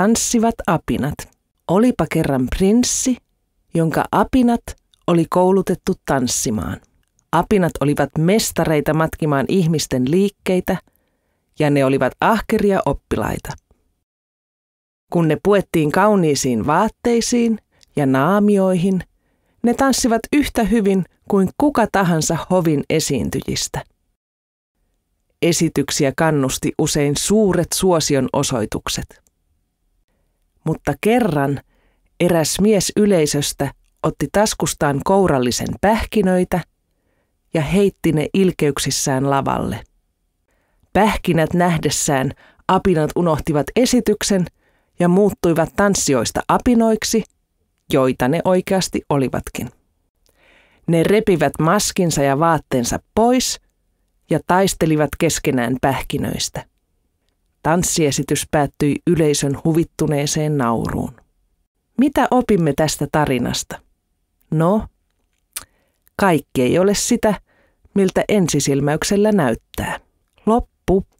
tanssivat apinat. Olipa kerran prinssi, jonka apinat oli koulutettu tanssimaan. Apinat olivat mestareita matkimaan ihmisten liikkeitä ja ne olivat ahkeria oppilaita. Kun ne puettiin kauniisiin vaatteisiin ja naamioihin, ne tanssivat yhtä hyvin kuin kuka tahansa hovin esiintyjistä. Esityksiä kannusti usein suuret suosion osoitukset mutta kerran eräs mies yleisöstä otti taskustaan kourallisen pähkinöitä ja heitti ne ilkeyksissään lavalle. Pähkinät nähdessään apinat unohtivat esityksen ja muuttuivat tanssijoista apinoiksi, joita ne oikeasti olivatkin. Ne repivät maskinsa ja vaatteensa pois ja taistelivat keskenään pähkinöistä. Tanssiesitys päättyi yleisön huvittuneeseen nauruun. Mitä opimme tästä tarinasta? No, kaikki ei ole sitä, miltä ensisilmäyksellä näyttää. Loppu.